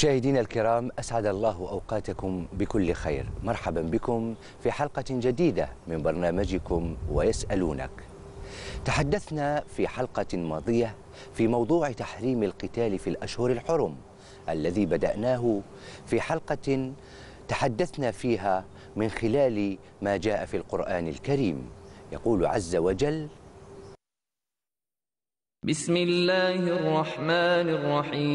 مشاهدينا الكرام اسعد الله اوقاتكم بكل خير مرحبا بكم في حلقه جديده من برنامجكم ويسالونك تحدثنا في حلقه ماضيه في موضوع تحريم القتال في الاشهر الحرم الذي بداناه في حلقه تحدثنا فيها من خلال ما جاء في القران الكريم يقول عز وجل بسم الله الرحمن الرحيم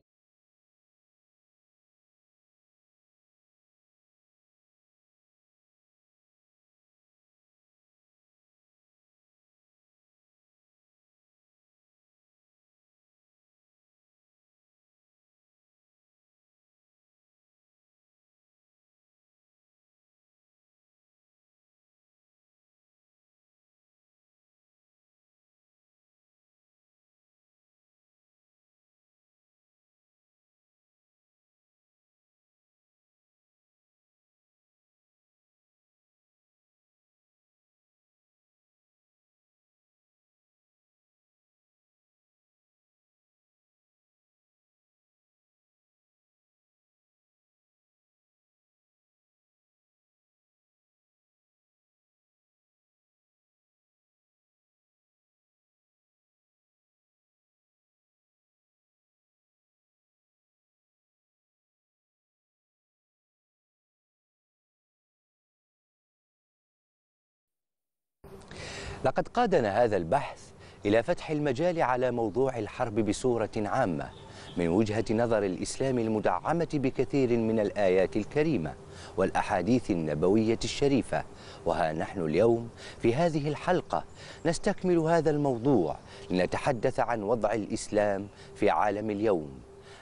لقد قادنا هذا البحث إلى فتح المجال على موضوع الحرب بصورة عامة من وجهة نظر الإسلام المدعمة بكثير من الآيات الكريمة والأحاديث النبوية الشريفة وها نحن اليوم في هذه الحلقة نستكمل هذا الموضوع لنتحدث عن وضع الإسلام في عالم اليوم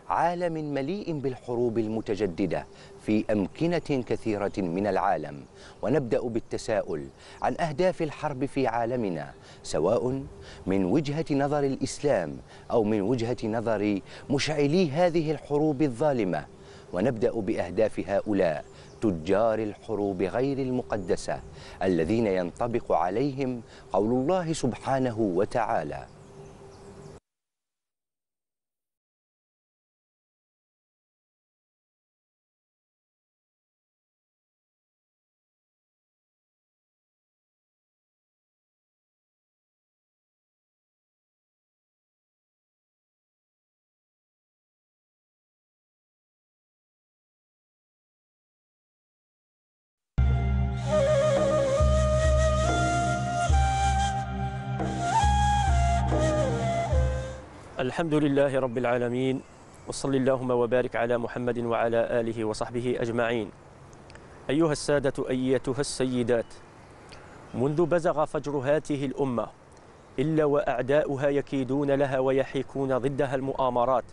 عالم مليء بالحروب المتجدده في امكنه كثيره من العالم ونبدا بالتساؤل عن اهداف الحرب في عالمنا سواء من وجهه نظر الاسلام او من وجهه نظر مشعلي هذه الحروب الظالمه ونبدا باهداف هؤلاء تجار الحروب غير المقدسه الذين ينطبق عليهم قول الله سبحانه وتعالى الحمد لله رب العالمين وصل اللهم وبارك على محمد وعلى آله وصحبه أجمعين أيها السادة أيتها السيدات منذ بزغ فجر هاته الأمة إلا وأعداؤها يكيدون لها ويحيكون ضدها المؤامرات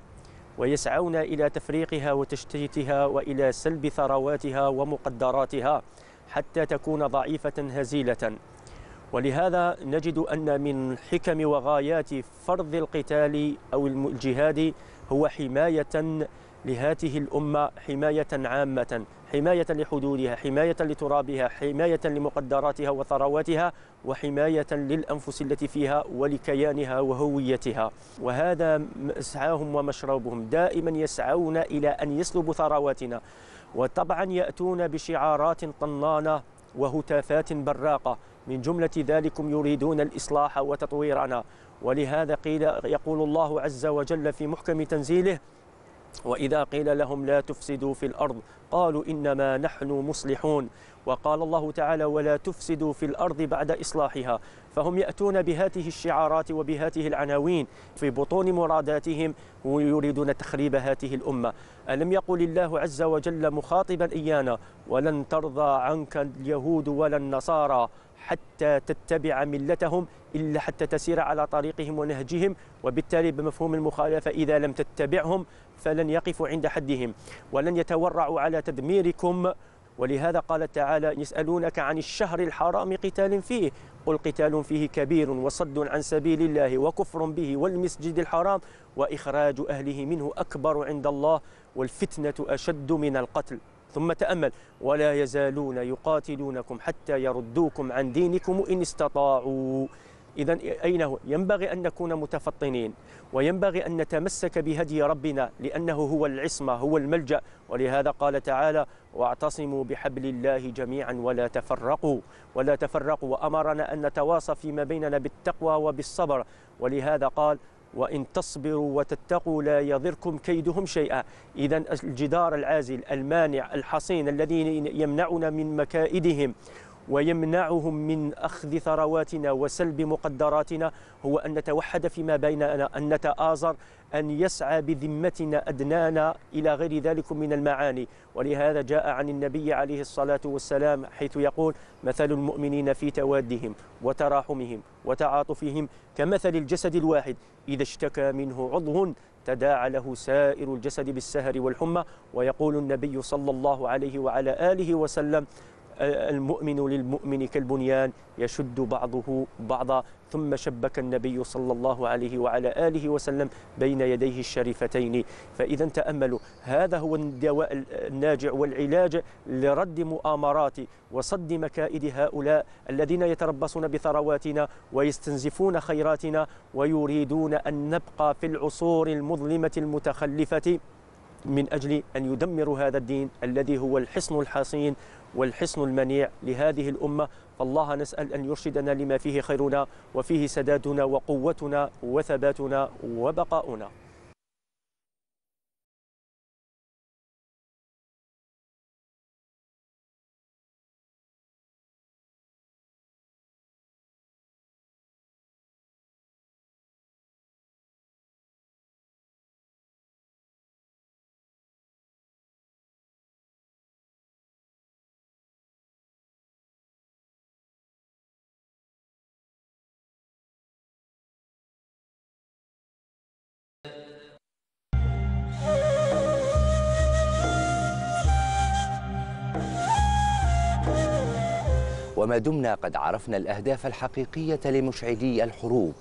ويسعون إلى تفريقها وتشتيتها وإلى سلب ثرواتها ومقدراتها حتى تكون ضعيفة هزيلة ولهذا نجد أن من حكم وغايات فرض القتال أو الجهاد هو حماية لهاته الأمة حماية عامة حماية لحدودها حماية لترابها حماية لمقدراتها وثرواتها وحماية للأنفس التي فيها ولكيانها وهويتها وهذا مسعاهم ومشربهم دائما يسعون إلى أن يسلبوا ثرواتنا وطبعا يأتون بشعارات طنانة وهتافات براقة من جملة ذلكم يريدون الإصلاح وتطويرنا ولهذا قيل يقول الله عز وجل في محكم تنزيله وإذا قيل لهم لا تفسدوا في الأرض قالوا إنما نحن مصلحون وقال الله تعالى ولا تفسدوا في الأرض بعد إصلاحها فهم يأتون بهاته الشعارات وبهاته العناوين في بطون مراداتهم ويريدون تخريب هذه الأمة ألم يقل الله عز وجل مخاطبا إيانا ولن ترضى عنك اليهود ولا النصارى حتى تتبع ملتهم إلا حتى تسير على طريقهم ونهجهم وبالتالي بمفهوم المخالفة إذا لم تتبعهم فلن يقفوا عند حدهم ولن يتورعوا على تدميركم ولهذا قال تعالى يسألونك عن الشهر الحرام قتال فيه قل قتال فيه كبير وصد عن سبيل الله وكفر به والمسجد الحرام وإخراج أهله منه أكبر عند الله والفتنة أشد من القتل ثم تأمل ولا يزالون يقاتلونكم حتى يردوكم عن دينكم إن استطاعوا إذا أين هو؟ ينبغي أن نكون متفطنين وينبغي أن نتمسك بهدي ربنا لأنه هو العصمة هو الملجأ ولهذا قال تعالى واعتصموا بحبل الله جميعا ولا تفرقوا ولا تفرقوا وأمرنا أن نتواصى فيما بيننا بالتقوى وبالصبر ولهذا قال وإن تصبروا وتتقوا لا يضركم كيدهم شيئا إذا الجدار العازل المانع الحصين الذي يمنعنا من مكائدهم ويمنعهم من أخذ ثرواتنا وسلب مقدراتنا هو أن نتوحد فيما بيننا أن نتآزر أن يسعى بذمتنا أدنانا إلى غير ذلك من المعاني ولهذا جاء عن النبي عليه الصلاة والسلام حيث يقول مثل المؤمنين في توادهم وتراحمهم وتعاطفهم كمثل الجسد الواحد إذا اشتكى منه عضو تداعى له سائر الجسد بالسهر والحمى ويقول النبي صلى الله عليه وعلى آله وسلم المؤمن للمؤمن كالبنيان يشد بعضه بعضا ثم شبك النبي صلى الله عليه وعلى آله وسلم بين يديه الشريفتين فإذا تأملوا هذا هو الدواء الناجع والعلاج لرد مؤامرات وصد مكائد هؤلاء الذين يتربصون بثرواتنا ويستنزفون خيراتنا ويريدون أن نبقى في العصور المظلمة المتخلفة من أجل أن يدمروا هذا الدين الذي هو الحصن الحصين والحصن المنيع لهذه الأمة فالله نسأل أن يرشدنا لما فيه خيرنا وفيه سدادنا وقوتنا وثباتنا وبقاؤنا وما دمنا قد عرفنا الأهداف الحقيقية لمشعلي الحروب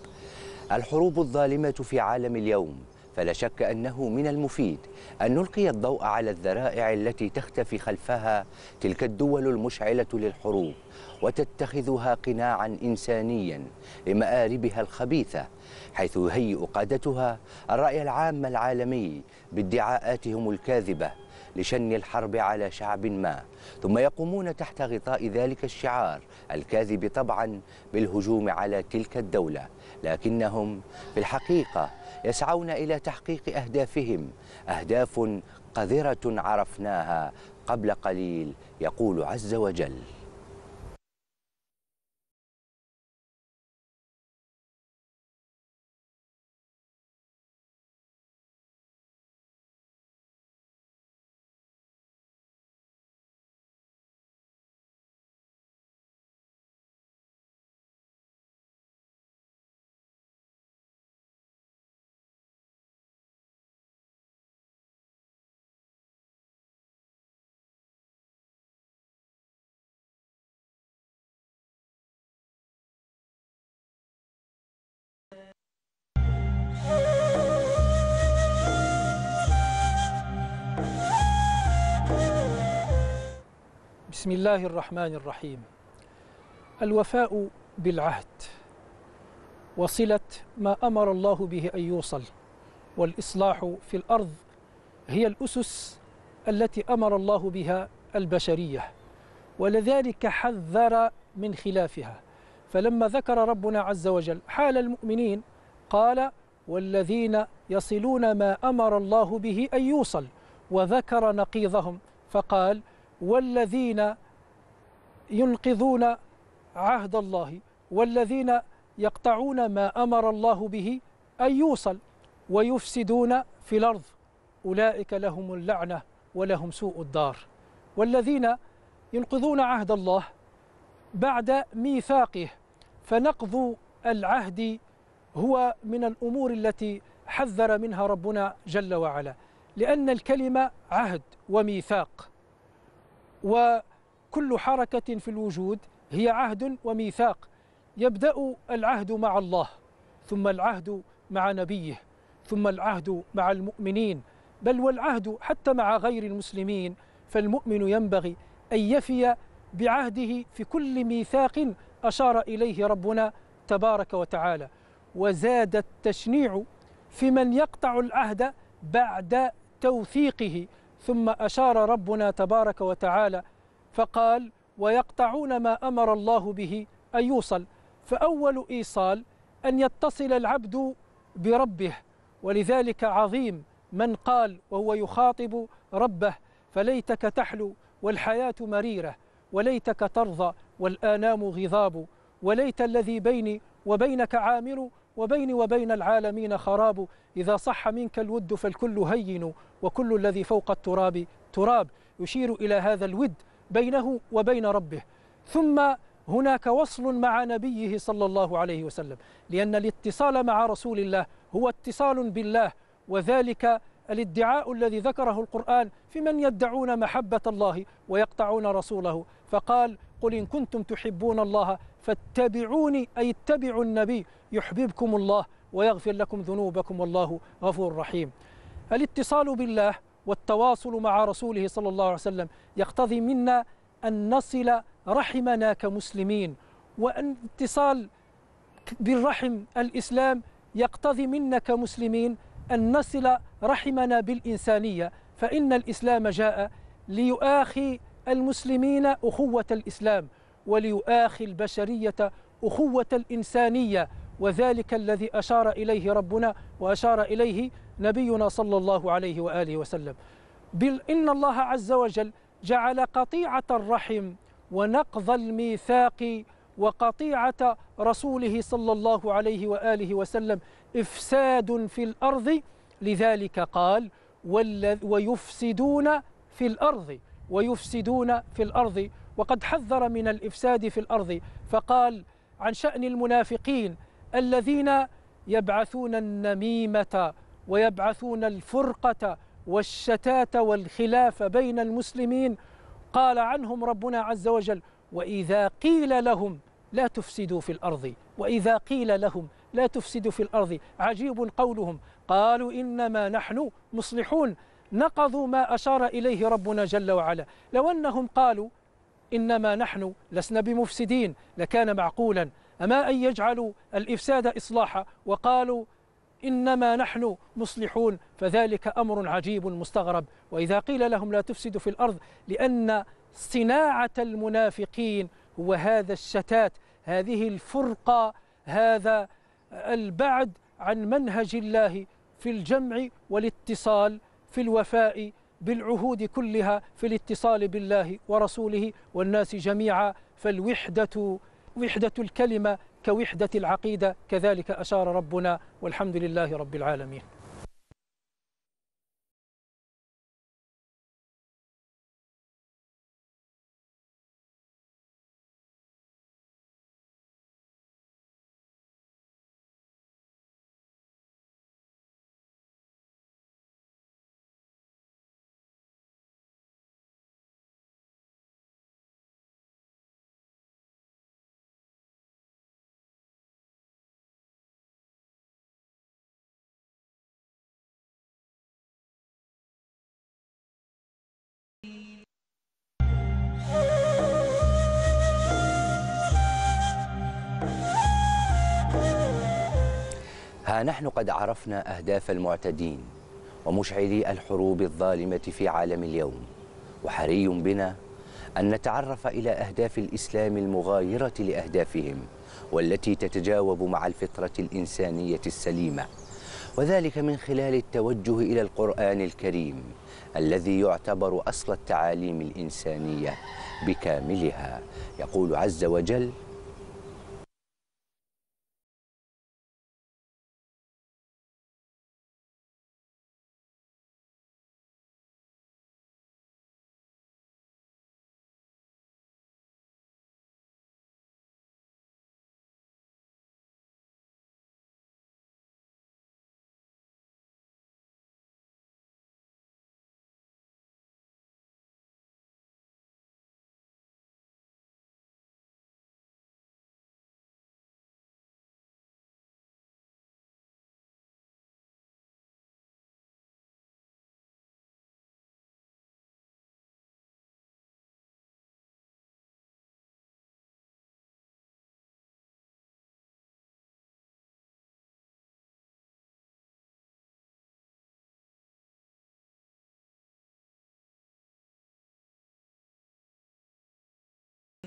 الحروب الظالمة في عالم اليوم فلا شك أنه من المفيد أن نلقي الضوء على الذرائع التي تختفي خلفها تلك الدول المشعلة للحروب وتتخذها قناعا إنسانيا لمآربها الخبيثة حيث يهيئ قادتها الرأي العام العالمي بادعاءاتهم الكاذبة لشن الحرب على شعب ما ثم يقومون تحت غطاء ذلك الشعار الكاذب طبعا بالهجوم على تلك الدولة لكنهم في الحقيقة يسعون إلى تحقيق أهدافهم أهداف قذرة عرفناها قبل قليل يقول عز وجل بسم الله الرحمن الرحيم الوفاء بالعهد وصلة ما أمر الله به أن يوصل والإصلاح في الأرض هي الأسس التي أمر الله بها البشرية ولذلك حذر من خلافها فلما ذكر ربنا عز وجل حال المؤمنين قال والذين يصلون ما أمر الله به أن يوصل وذكر نقيضهم فقال والذين ينقضون عهد الله والذين يقطعون ما أمر الله به أن يوصل ويفسدون في الأرض أولئك لهم اللعنة ولهم سوء الدار والذين ينقضون عهد الله بعد ميثاقه فنقض العهد هو من الأمور التي حذر منها ربنا جل وعلا لأن الكلمة عهد وميثاق وكل حركة في الوجود هي عهد وميثاق يبدأ العهد مع الله ثم العهد مع نبيه ثم العهد مع المؤمنين بل والعهد حتى مع غير المسلمين فالمؤمن ينبغي أن يفي بعهده في كل ميثاق أشار إليه ربنا تبارك وتعالى وزاد التشنيع في من يقطع العهد بعد توثيقه ثم أشار ربنا تبارك وتعالى فقال ويقطعون ما أمر الله به أن يوصل فأول إيصال أن يتصل العبد بربه ولذلك عظيم من قال وهو يخاطب ربه فليتك تحلو والحياة مريرة وليتك ترضى والآنام غضاب وليت الذي بيني وبينك عامر وبيني وبين العالمين خراب إذا صح منك الود فالكل هين وكل الذي فوق التراب تراب يشير إلى هذا الود بينه وبين ربه ثم هناك وصل مع نبيه صلى الله عليه وسلم لأن الاتصال مع رسول الله هو اتصال بالله وذلك الادعاء الذي ذكره القرآن في من يدعون محبة الله ويقطعون رسوله فقال قل إن كنتم تحبون الله فاتبعوني أي اتبعوا النبي يحببكم الله ويغفر لكم ذنوبكم والله غفور رحيم الاتصال بالله والتواصل مع رسوله صلى الله عليه وسلم يقتضي منا أن نصل رحمنا كمسلمين وأن اتصال بالرحم الإسلام يقتضي منا كمسلمين أن نصل رحمنا بالإنسانية فإن الإسلام جاء ليؤاخي المسلمين أخوة الإسلام وليؤاخي البشرية أخوة الإنسانية وذلك الذي أشار إليه ربنا وأشار إليه نبينا صلى الله عليه وآله وسلم بل إن الله عز وجل جعل قطيعة الرحم ونقض الميثاق وقطيعة رسوله صلى الله عليه وآله وسلم إفساد في الأرض لذلك قال ويفسدون في الأرض ويفسدون في الأرض وقد حذر من الإفساد في الأرض فقال عن شأن المنافقين الذين يبعثون النميمة ويبعثون الفرقة والشتات والخلاف بين المسلمين قال عنهم ربنا عز وجل وإذا قيل لهم لا تفسدوا في الأرض وإذا قيل لهم لا تفسدوا في الأرض عجيب قولهم قالوا إنما نحن مصلحون نقضوا ما أشار إليه ربنا جل وعلا لو أنهم قالوا إنما نحن لسنا بمفسدين لكان معقولا أما أن يجعلوا الإفساد إصلاحا وقالوا إنما نحن مصلحون فذلك أمر عجيب مستغرب وإذا قيل لهم لا تفسدوا في الأرض لأن صناعة المنافقين هو هذا الشتات هذه الفرقة هذا البعد عن منهج الله في الجمع والاتصال في الوفاء بالعهود كلها في الاتصال بالله ورسوله والناس جميعا فالوحدة وحدة الكلمة كوحدة العقيدة كذلك أشار ربنا والحمد لله رب العالمين نحن قد عرفنا أهداف المعتدين ومشعلي الحروب الظالمة في عالم اليوم وحري بنا أن نتعرف إلى أهداف الإسلام المغايرة لأهدافهم والتي تتجاوب مع الفطرة الإنسانية السليمة وذلك من خلال التوجه إلى القرآن الكريم الذي يعتبر أصل التعاليم الإنسانية بكاملها يقول عز وجل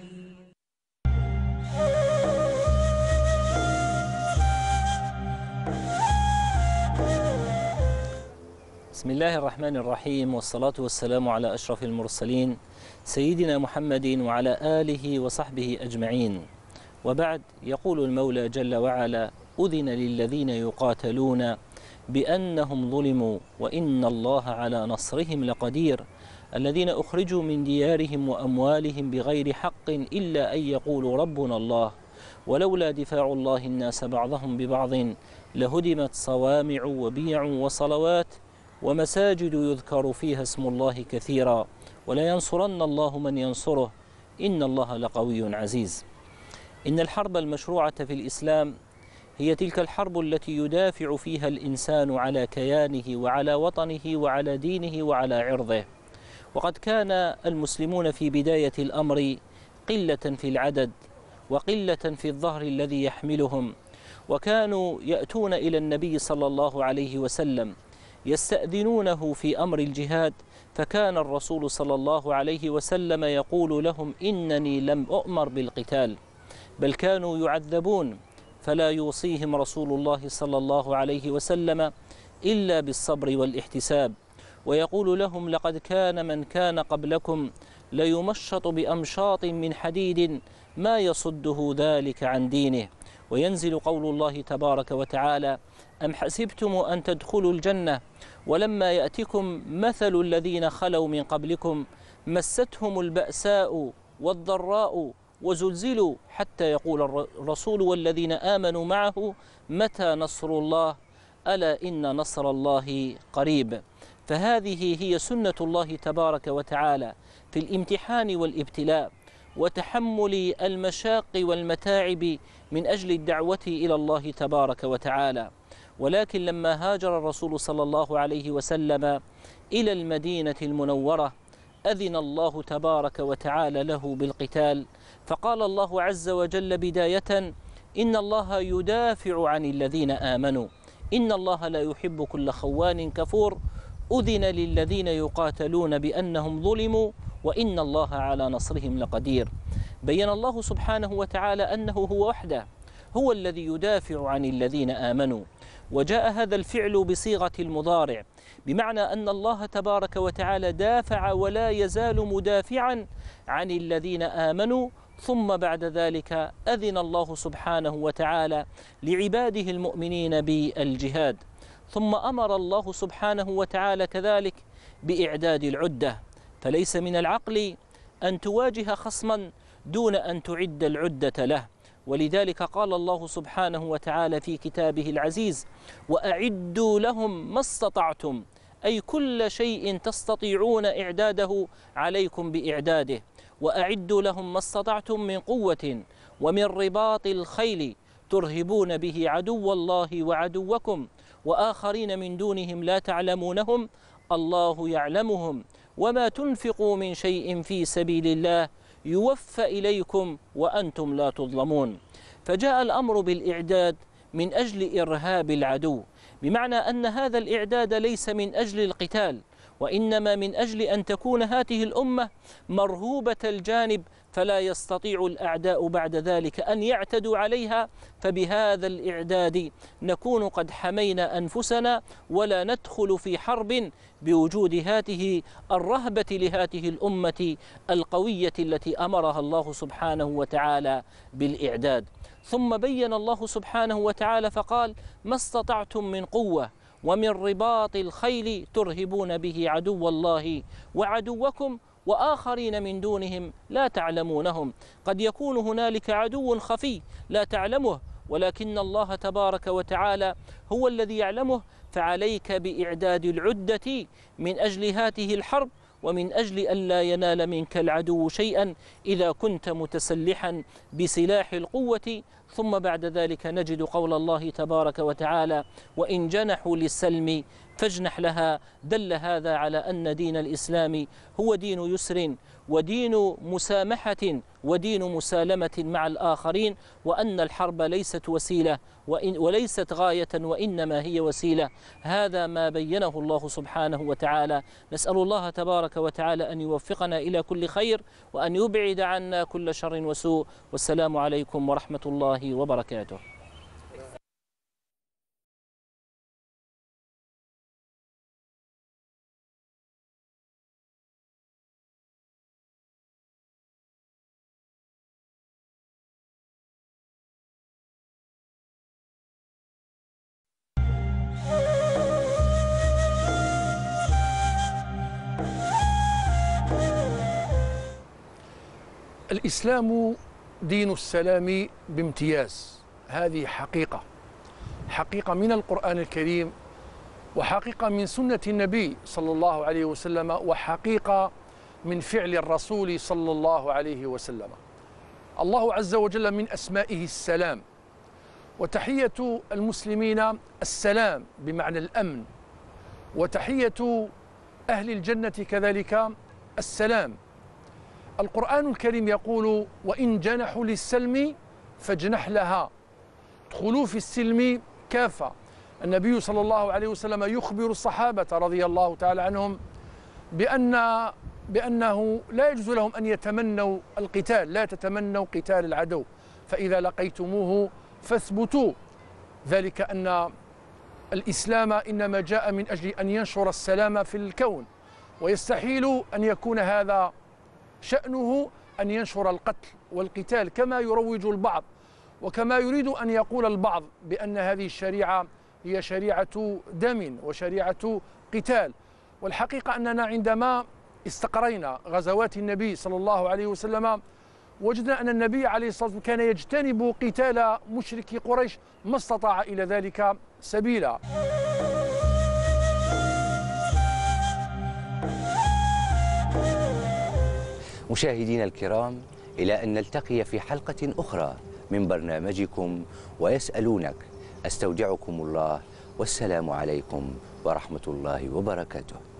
بسم الله الرحمن الرحيم والصلاة والسلام على أشرف المرسلين سيدنا محمد وعلى آله وصحبه أجمعين وبعد يقول المولى جل وعلا أذن للذين يقاتلون بأنهم ظلموا وإن الله على نصرهم لقدير الذين أخرجوا من ديارهم وأموالهم بغير حق إلا أن يقولوا ربنا الله ولولا دفاع الله الناس بعضهم ببعض لهدمت صوامع وبيع وصلوات ومساجد يذكر فيها اسم الله كثيرا ولينصرن الله من ينصره إن الله لقوي عزيز إن الحرب المشروعة في الإسلام هي تلك الحرب التي يدافع فيها الإنسان على كيانه وعلى وطنه وعلى دينه وعلى عرضه وقد كان المسلمون في بداية الأمر قلة في العدد وقلة في الظهر الذي يحملهم وكانوا يأتون إلى النبي صلى الله عليه وسلم يستأذنونه في أمر الجهاد فكان الرسول صلى الله عليه وسلم يقول لهم إنني لم أؤمر بالقتال بل كانوا يعذبون فلا يوصيهم رسول الله صلى الله عليه وسلم إلا بالصبر والاحتساب ويقول لهم لقد كان من كان قبلكم ليمشط بأمشاط من حديد ما يصده ذلك عن دينه وينزل قول الله تبارك وتعالى أم حسبتم أن تدخلوا الجنة ولما يأتكم مثل الذين خلوا من قبلكم مستهم البأساء والضراء وزلزلوا حتى يقول الرسول والذين آمنوا معه متى نصر الله ألا إن نصر الله قريب فهذه هي سنة الله تبارك وتعالى في الامتحان والابتلاء وتحمل المشاق والمتاعب من أجل الدعوة إلى الله تبارك وتعالى ولكن لما هاجر الرسول صلى الله عليه وسلم إلى المدينة المنورة أذن الله تبارك وتعالى له بالقتال فقال الله عز وجل بداية إن الله يدافع عن الذين آمنوا إن الله لا يحب كل خوان كفور أذن للذين يقاتلون بأنهم ظلموا وإن الله على نصرهم لقدير بين الله سبحانه وتعالى أنه هو وحده هو الذي يدافع عن الذين آمنوا وجاء هذا الفعل بصيغة المضارع بمعنى أن الله تبارك وتعالى دافع ولا يزال مدافعا عن الذين آمنوا ثم بعد ذلك أذن الله سبحانه وتعالى لعباده المؤمنين بالجهاد ثم أمر الله سبحانه وتعالى كذلك بإعداد العدة فليس من العقل أن تواجه خصما دون أن تعد العدة له ولذلك قال الله سبحانه وتعالى في كتابه العزيز وأعدوا لهم ما استطعتم أي كل شيء تستطيعون إعداده عليكم بإعداده وأعدوا لهم ما استطعتم من قوة ومن رباط الخيل ترهبون به عدو الله وعدوكم وآخرين من دونهم لا تعلمونهم الله يعلمهم وما تنفقوا من شيء في سبيل الله يوفى إليكم وأنتم لا تظلمون فجاء الأمر بالإعداد من أجل إرهاب العدو بمعنى أن هذا الإعداد ليس من أجل القتال وإنما من أجل أن تكون هذه الأمة مرهوبة الجانب فلا يستطيع الأعداء بعد ذلك أن يعتدوا عليها فبهذا الإعداد نكون قد حمينا أنفسنا ولا ندخل في حرب بوجود هاته الرهبة لهاته الأمة القوية التي أمرها الله سبحانه وتعالى بالإعداد ثم بين الله سبحانه وتعالى فقال ما استطعتم من قوة ومن رباط الخيل ترهبون به عدو الله وعدوكم وآخرين من دونهم لا تعلمونهم قد يكون هنالك عدو خفي لا تعلمه ولكن الله تبارك وتعالى هو الذي يعلمه فعليك بإعداد العدة من أجل هاته الحرب ومن أجل ألا ينال منك العدو شيئا إذا كنت متسلحا بسلاح القوة ثم بعد ذلك نجد قول الله تبارك وتعالى وإن جنحوا للسلم فاجنح لها دل هذا على أن دين الإسلام هو دين يسر ودين مسامحة ودين مسالمة مع الآخرين وأن الحرب ليست وسيلة وإن وليست غاية وإنما هي وسيلة هذا ما بينه الله سبحانه وتعالى نسأل الله تبارك وتعالى أن يوفقنا إلى كل خير وأن يبعد عنا كل شر وسوء والسلام عليكم ورحمة الله وبركاته الإسلام دين السلام بامتياز هذه حقيقة حقيقة من القرآن الكريم وحقيقة من سنة النبي صلى الله عليه وسلم وحقيقة من فعل الرسول صلى الله عليه وسلم الله عز وجل من أسمائه السلام وتحية المسلمين السلام بمعنى الأمن وتحية أهل الجنة كذلك السلام القرآن الكريم يقول وإن جنحوا للسلم فاجنح لها ادخلوا في السلم كافة النبي صلى الله عليه وسلم يخبر الصحابة رضي الله تعالى عنهم بأن بأنه لا يجوز لهم أن يتمنوا القتال لا تتمنوا قتال العدو فإذا لقيتموه فاثبتوا ذلك أن الإسلام إنما جاء من أجل أن ينشر السلام في الكون ويستحيل أن يكون هذا شأنه أن ينشر القتل والقتال كما يروج البعض وكما يريد أن يقول البعض بأن هذه الشريعة هي شريعة دم وشريعة قتال والحقيقة أننا عندما استقرينا غزوات النبي صلى الله عليه وسلم وجدنا أن النبي عليه الصلاة والسلام كان يجتنب قتال مشركي قريش ما استطاع إلى ذلك سبيلا مشاهدينا الكرام إلى أن نلتقي في حلقة أخرى من برنامجكم ويسألونك أستودعكم الله والسلام عليكم ورحمة الله وبركاته